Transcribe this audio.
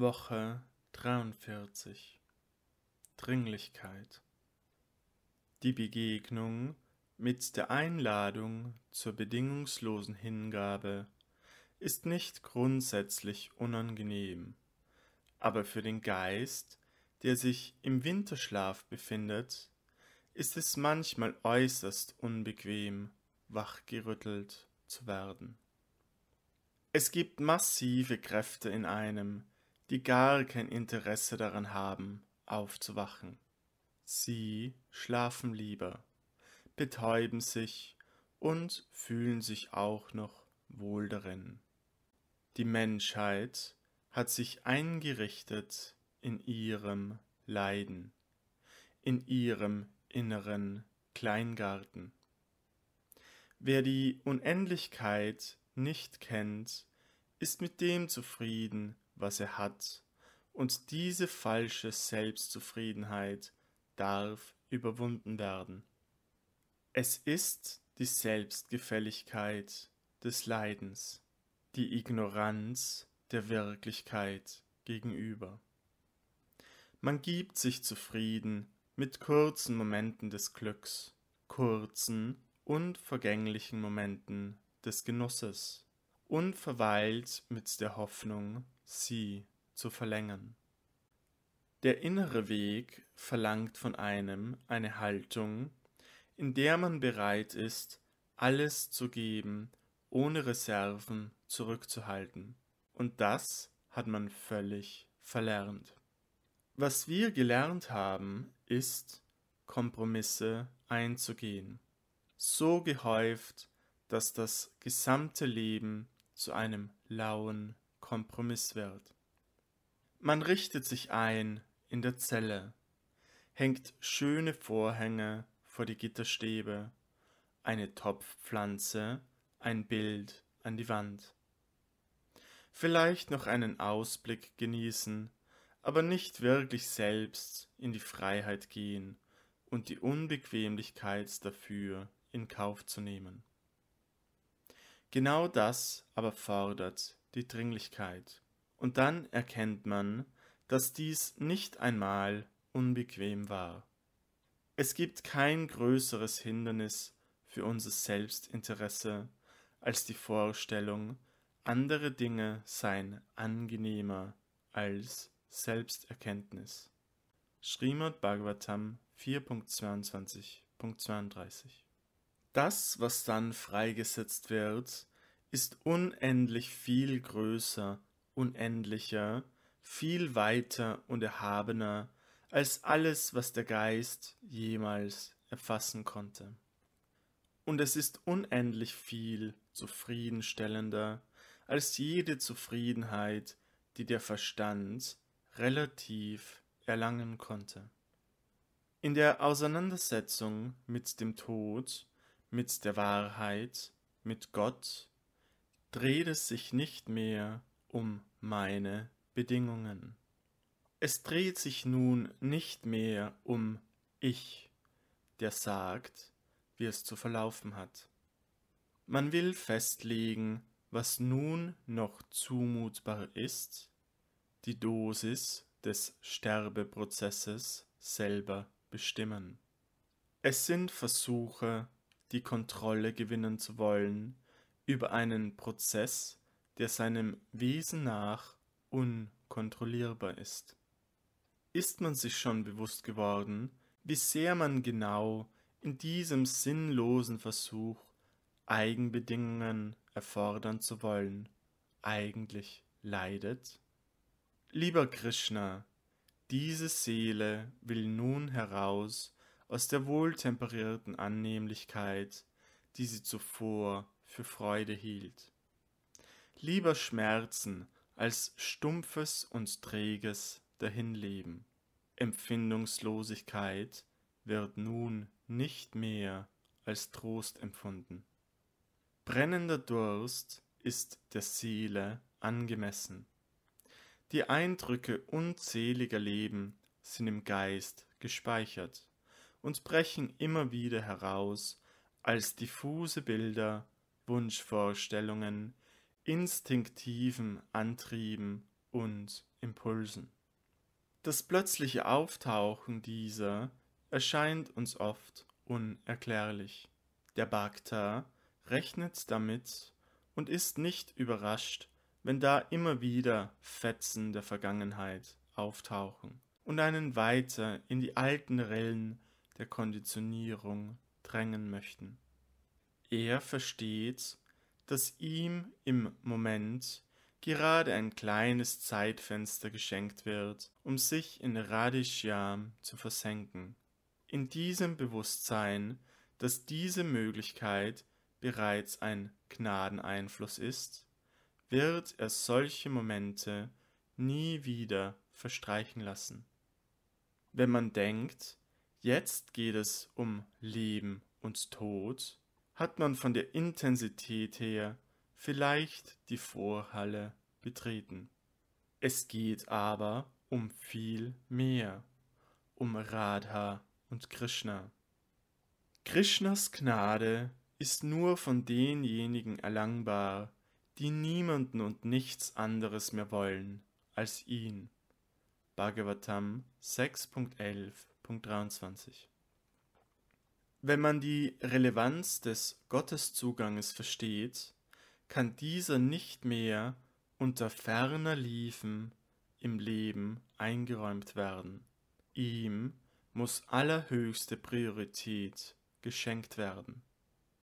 Woche 43 Dringlichkeit Die Begegnung mit der Einladung zur bedingungslosen Hingabe ist nicht grundsätzlich unangenehm, aber für den Geist, der sich im Winterschlaf befindet, ist es manchmal äußerst unbequem, wachgerüttelt zu werden. Es gibt massive Kräfte in einem, die gar kein Interesse daran haben, aufzuwachen. Sie schlafen lieber, betäuben sich und fühlen sich auch noch wohl darin. Die Menschheit hat sich eingerichtet in ihrem Leiden, in ihrem inneren Kleingarten. Wer die Unendlichkeit nicht kennt, ist mit dem zufrieden, was er hat, und diese falsche Selbstzufriedenheit darf überwunden werden. Es ist die Selbstgefälligkeit des Leidens, die Ignoranz der Wirklichkeit gegenüber. Man gibt sich zufrieden mit kurzen Momenten des Glücks, kurzen und vergänglichen Momenten des Genusses und verweilt mit der Hoffnung, sie zu verlängern. Der innere Weg verlangt von einem eine Haltung, in der man bereit ist, alles zu geben, ohne Reserven zurückzuhalten. Und das hat man völlig verlernt. Was wir gelernt haben, ist, Kompromisse einzugehen. So gehäuft, dass das gesamte Leben zu einem lauen Kompromiss wird. Man richtet sich ein in der Zelle, hängt schöne Vorhänge vor die Gitterstäbe, eine Topfpflanze, ein Bild an die Wand. Vielleicht noch einen Ausblick genießen, aber nicht wirklich selbst in die Freiheit gehen und die Unbequemlichkeit dafür in Kauf zu nehmen. Genau das aber fordert die Dringlichkeit. Und dann erkennt man, dass dies nicht einmal unbequem war. Es gibt kein größeres Hindernis für unser Selbstinteresse als die Vorstellung, andere Dinge seien angenehmer als Selbsterkenntnis. Srimad Bhagavatam 4.22.32 das, was dann freigesetzt wird, ist unendlich viel größer, unendlicher, viel weiter und erhabener als alles, was der Geist jemals erfassen konnte. Und es ist unendlich viel zufriedenstellender als jede Zufriedenheit, die der Verstand relativ erlangen konnte. In der Auseinandersetzung mit dem Tod mit der Wahrheit, mit Gott, dreht es sich nicht mehr um meine Bedingungen. Es dreht sich nun nicht mehr um ich, der sagt, wie es zu verlaufen hat. Man will festlegen, was nun noch zumutbar ist, die Dosis des Sterbeprozesses selber bestimmen. Es sind Versuche, die Kontrolle gewinnen zu wollen über einen Prozess, der seinem Wesen nach unkontrollierbar ist. Ist man sich schon bewusst geworden, wie sehr man genau in diesem sinnlosen Versuch, Eigenbedingungen erfordern zu wollen, eigentlich leidet? Lieber Krishna, diese Seele will nun heraus aus der wohltemperierten Annehmlichkeit, die sie zuvor für Freude hielt. Lieber Schmerzen als stumpfes und träges Dahinleben. Empfindungslosigkeit wird nun nicht mehr als Trost empfunden. Brennender Durst ist der Seele angemessen. Die Eindrücke unzähliger Leben sind im Geist gespeichert und brechen immer wieder heraus als diffuse Bilder, Wunschvorstellungen, instinktiven Antrieben und Impulsen. Das plötzliche Auftauchen dieser erscheint uns oft unerklärlich. Der Bhakta rechnet damit und ist nicht überrascht, wenn da immer wieder Fetzen der Vergangenheit auftauchen und einen weiter in die alten Rillen der Konditionierung drängen möchten. Er versteht, dass ihm im Moment gerade ein kleines Zeitfenster geschenkt wird, um sich in Radhishyam zu versenken. In diesem Bewusstsein, dass diese Möglichkeit bereits ein Gnadeneinfluss ist, wird er solche Momente nie wieder verstreichen lassen. Wenn man denkt, Jetzt geht es um Leben und Tod. Hat man von der Intensität her vielleicht die Vorhalle betreten. Es geht aber um viel mehr, um Radha und Krishna. Krishnas Gnade ist nur von denjenigen erlangbar, die niemanden und nichts anderes mehr wollen als ihn. Bhagavatam 6.11.23 Wenn man die Relevanz des Gotteszuganges versteht, kann dieser nicht mehr unter ferner Liefen im Leben eingeräumt werden. Ihm muss allerhöchste Priorität geschenkt werden.